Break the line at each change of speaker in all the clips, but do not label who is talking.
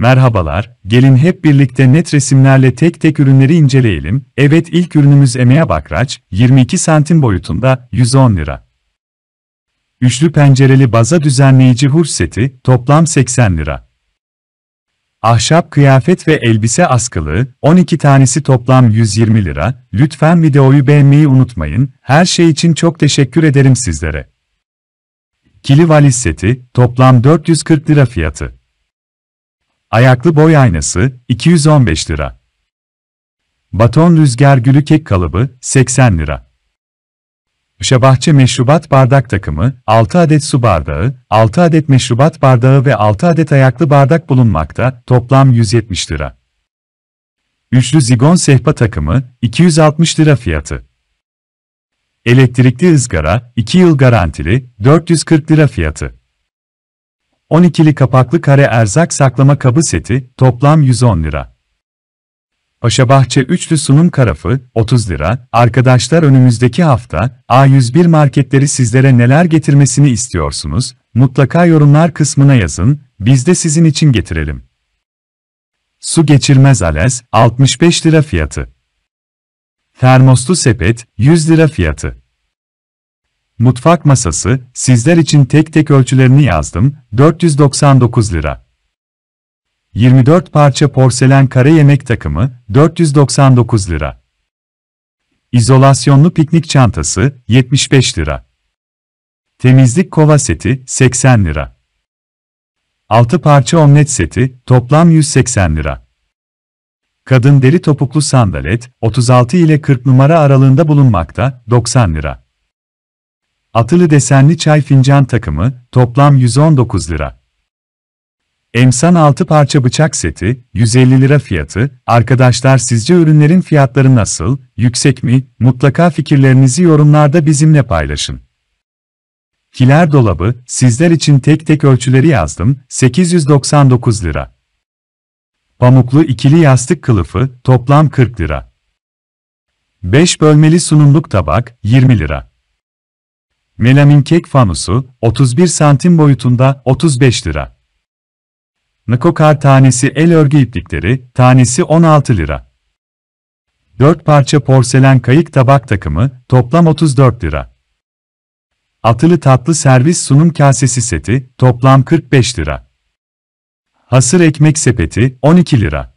Merhabalar, gelin hep birlikte net resimlerle tek tek ürünleri inceleyelim. Evet ilk ürünümüz Emea Bakraç, 22 santim boyutunda, 110 lira. Üçlü pencereli baza düzenleyici hurç seti, toplam 80 lira. Ahşap kıyafet ve elbise askılığı, 12 tanesi toplam 120 lira. Lütfen videoyu beğenmeyi unutmayın. Her şey için çok teşekkür ederim sizlere. Kili valiz seti, toplam 440 lira fiyatı. Ayaklı boy aynası 215 lira. Baton rüzgar gülü kek kalıbı 80 lira. Şabahçe meşrubat bardak takımı, 6 adet su bardağı, 6 adet meşrubat bardağı ve 6 adet ayaklı bardak bulunmakta, toplam 170 lira. Üçlü zigon sehpa takımı, 260 lira fiyatı. Elektrikli ızgara, 2 yıl garantili, 440 lira fiyatı. 12'li kapaklı kare erzak saklama kabı seti, toplam 110 lira. Paşabahçe üçlü sunum karafı, 30 lira. Arkadaşlar önümüzdeki hafta, A101 marketleri sizlere neler getirmesini istiyorsunuz? Mutlaka yorumlar kısmına yazın, biz de sizin için getirelim. Su geçirmez alez, 65 lira fiyatı. Termoslu sepet, 100 lira fiyatı mutfak masası, sizler için tek tek ölçülerini yazdım, 499 lira. 24 parça porselen kare yemek takımı, 499 lira. İzolasyonlu piknik çantası, 75 lira. Temizlik kova seti, 80 lira. 6 parça omlet seti, toplam 180 lira. Kadın deri topuklu sandalet, 36 ile 40 numara aralığında bulunmakta, 90 lira. Atılı desenli çay fincan takımı, toplam 119 lira. Emsan 6 parça bıçak seti, 150 lira fiyatı. Arkadaşlar sizce ürünlerin fiyatları nasıl, yüksek mi? Mutlaka fikirlerinizi yorumlarda bizimle paylaşın. Kiler dolabı, sizler için tek tek ölçüleri yazdım, 899 lira. Pamuklu ikili yastık kılıfı, toplam 40 lira. 5 bölmeli sunumluk tabak, 20 lira. Melamin kek fanusu, 31 santim boyutunda 35 lira. Nakokar tanesi el örgü iplikleri, tanesi 16 lira. 4 parça porselen kayık tabak takımı, toplam 34 lira. Atılı tatlı servis sunum kasesi seti, toplam 45 lira. Hasır ekmek sepeti, 12 lira.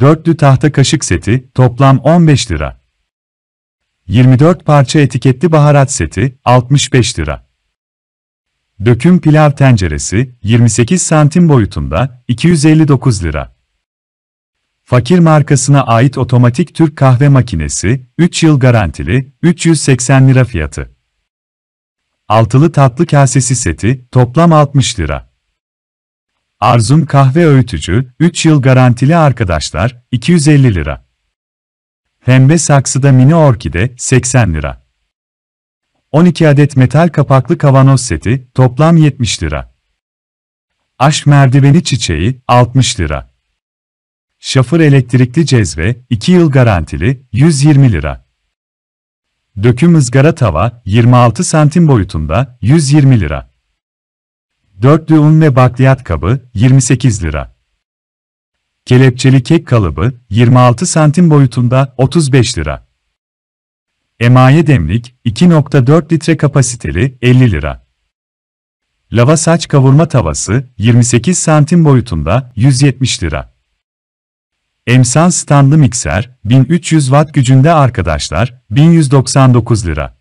Dörtlü tahta kaşık seti, toplam 15 lira. 24 parça etiketli baharat seti 65 lira. Döküm pilav tenceresi 28 santim boyutunda 259 lira. Fakir markasına ait otomatik Türk kahve makinesi 3 yıl garantili 380 lira fiyatı. Altılı tatlı kasesi seti toplam 60 lira. Arzum kahve öğütücü 3 yıl garantili arkadaşlar 250 lira. Pembe saksıda mini orkide 80 lira. 12 adet metal kapaklı kavanoz seti toplam 70 lira. Aşk merdiveni çiçeği 60 lira. Şafır elektrikli cezve 2 yıl garantili 120 lira. Döküm ızgara tava 26 santim boyutunda 120 lira. Dörtlü un ve bakliyat kabı 28 lira. Kelepçeli kek kalıbı 26 santim boyutunda 35 lira. Emaye demlik 2.4 litre kapasiteli 50 lira. Lava saç kavurma tavası 28 santim boyutunda 170 lira. Emsan standlı mikser 1300 watt gücünde arkadaşlar 1199 lira.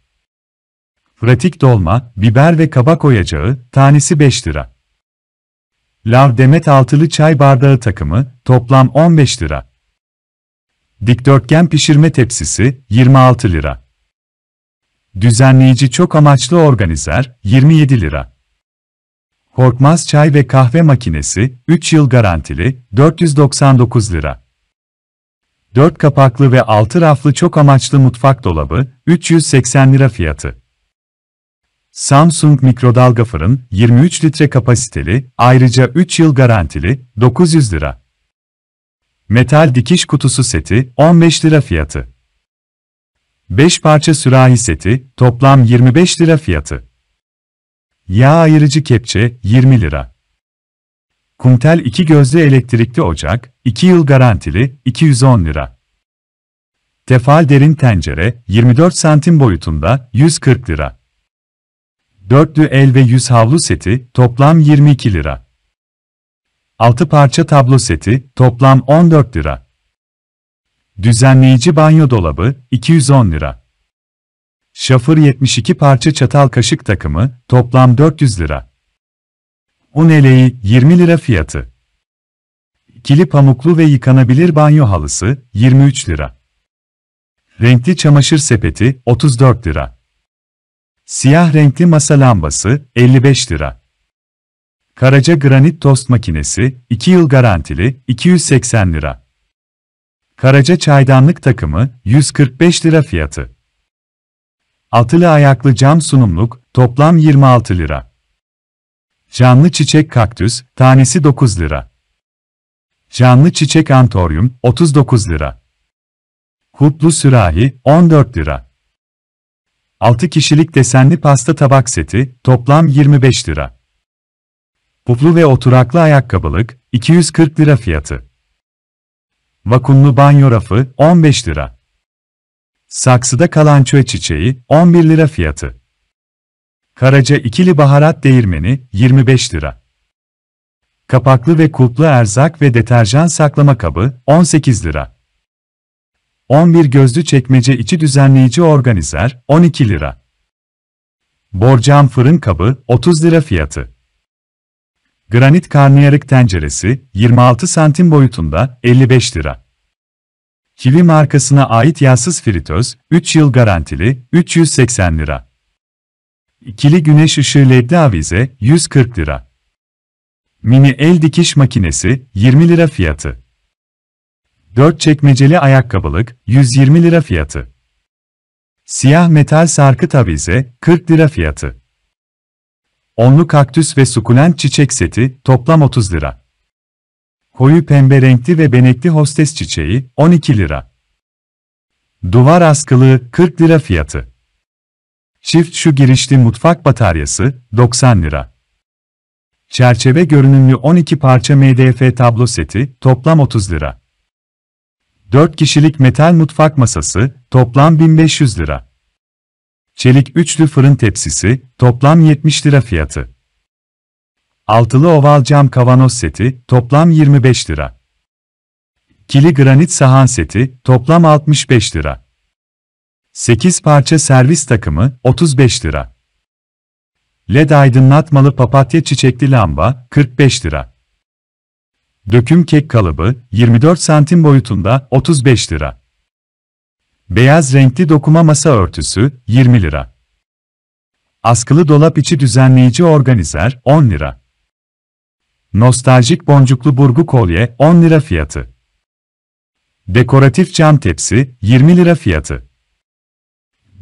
Pratik dolma, biber ve kabak oyacağı tanesi 5 lira. Lav Demet altılı çay bardağı takımı, toplam 15 lira. Dikdörtgen pişirme tepsisi, 26 lira. Düzenleyici çok amaçlı organizer, 27 lira. Korkmaz çay ve kahve makinesi, 3 yıl garantili, 499 lira. 4 kapaklı ve 6 raflı çok amaçlı mutfak dolabı, 380 lira fiyatı. Samsung mikrodalga fırın 23 litre kapasiteli, ayrıca 3 yıl garantili 900 lira. Metal dikiş kutusu seti 15 lira fiyatı. 5 parça sürahi seti toplam 25 lira fiyatı. Yağ ayırıcı kepçe 20 lira. Kuntel 2 gözlü elektrikli ocak 2 yıl garantili 210 lira. Tefal derin tencere 24 santim boyutunda 140 lira. Dörtlü el ve 100 havlu seti, toplam 22 lira. 6 parça tablo seti, toplam 14 lira. Düzenleyici banyo dolabı, 210 lira. Şafır 72 parça çatal kaşık takımı, toplam 400 lira. Un eleği, 20 lira fiyatı. İkili pamuklu ve yıkanabilir banyo halısı, 23 lira. Renkli çamaşır sepeti, 34 lira. Siyah renkli masa lambası 55 lira. Karaca granit tost makinesi 2 yıl garantili 280 lira. Karaca çaydanlık takımı 145 lira fiyatı. Altılı ayaklı cam sunumluk toplam 26 lira. Canlı çiçek kaktüs tanesi 9 lira. Canlı çiçek antoryum 39 lira. Kutlu sürahi 14 lira. 6 kişilik desenli pasta tabak seti, toplam 25 lira. Puplu ve oturaklı ayakkabılık, 240 lira fiyatı. Vakumlu banyo rafı, 15 lira. Saksıda kalan çiçeği, 11 lira fiyatı. Karaca ikili baharat değirmeni, 25 lira. Kapaklı ve kulplu erzak ve deterjan saklama kabı, 18 lira. 11 gözlü çekmece içi düzenleyici organizer, 12 lira. Borcam fırın kabı, 30 lira fiyatı. Granit karnıyarık tenceresi, 26 santim boyutunda, 55 lira. Kivi markasına ait yağsız fritöz, 3 yıl garantili, 380 lira. İkili güneş ışığı LED avize, 140 lira. Mini el dikiş makinesi, 20 lira fiyatı. 4 çekmeceli ayakkabılık, 120 lira fiyatı. Siyah metal sarkı tavize, 40 lira fiyatı. Onlu kaktüs ve sukulent çiçek seti, toplam 30 lira. Koyu pembe renkli ve benekli hostes çiçeği, 12 lira. Duvar askılığı, 40 lira fiyatı. Çift şu girişli mutfak bataryası, 90 lira. Çerçeve görünümlü 12 parça MDF tablo seti, toplam 30 lira. 4 kişilik metal mutfak masası, toplam 1500 lira. Çelik üçlü fırın tepsisi, toplam 70 lira fiyatı. Altılı oval cam kavanoz seti, toplam 25 lira. Kili granit sahan seti, toplam 65 lira. 8 parça servis takımı, 35 lira. LED aydınlatmalı papatya çiçekli lamba, 45 lira. Döküm kek kalıbı 24 santim boyutunda 35 lira. Beyaz renkli dokuma masa örtüsü 20 lira. Askılı dolap içi düzenleyici organizer 10 lira. Nostaljik boncuklu burgu kolye 10 lira fiyatı. Dekoratif cam tepsi 20 lira fiyatı.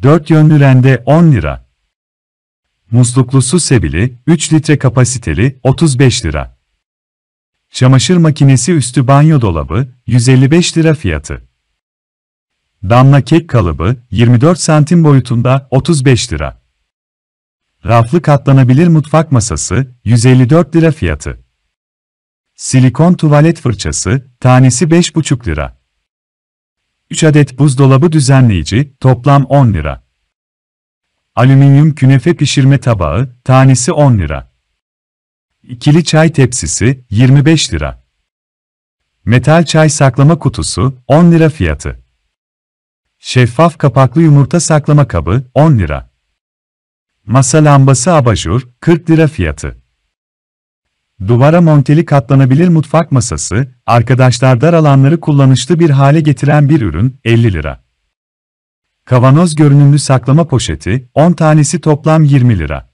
4 yönlü rende 10 lira. Musluklu su sebili 3 litre kapasiteli 35 lira. Çamaşır makinesi üstü banyo dolabı, 155 lira fiyatı. Damla kek kalıbı, 24 santim boyutunda, 35 lira. Raflı katlanabilir mutfak masası, 154 lira fiyatı. Silikon tuvalet fırçası, tanesi 5,5 lira. 3 adet buzdolabı düzenleyici, toplam 10 lira. Alüminyum künefe pişirme tabağı, tanesi 10 lira. İkili çay tepsisi 25 lira. Metal çay saklama kutusu 10 lira fiyatı. Şeffaf kapaklı yumurta saklama kabı 10 lira. Masa lambası abajur 40 lira fiyatı. Duvara monteli katlanabilir mutfak masası, arkadaşlar dar alanları kullanışlı bir hale getiren bir ürün 50 lira. Kavanoz görünümlü saklama poşeti 10 tanesi toplam 20 lira.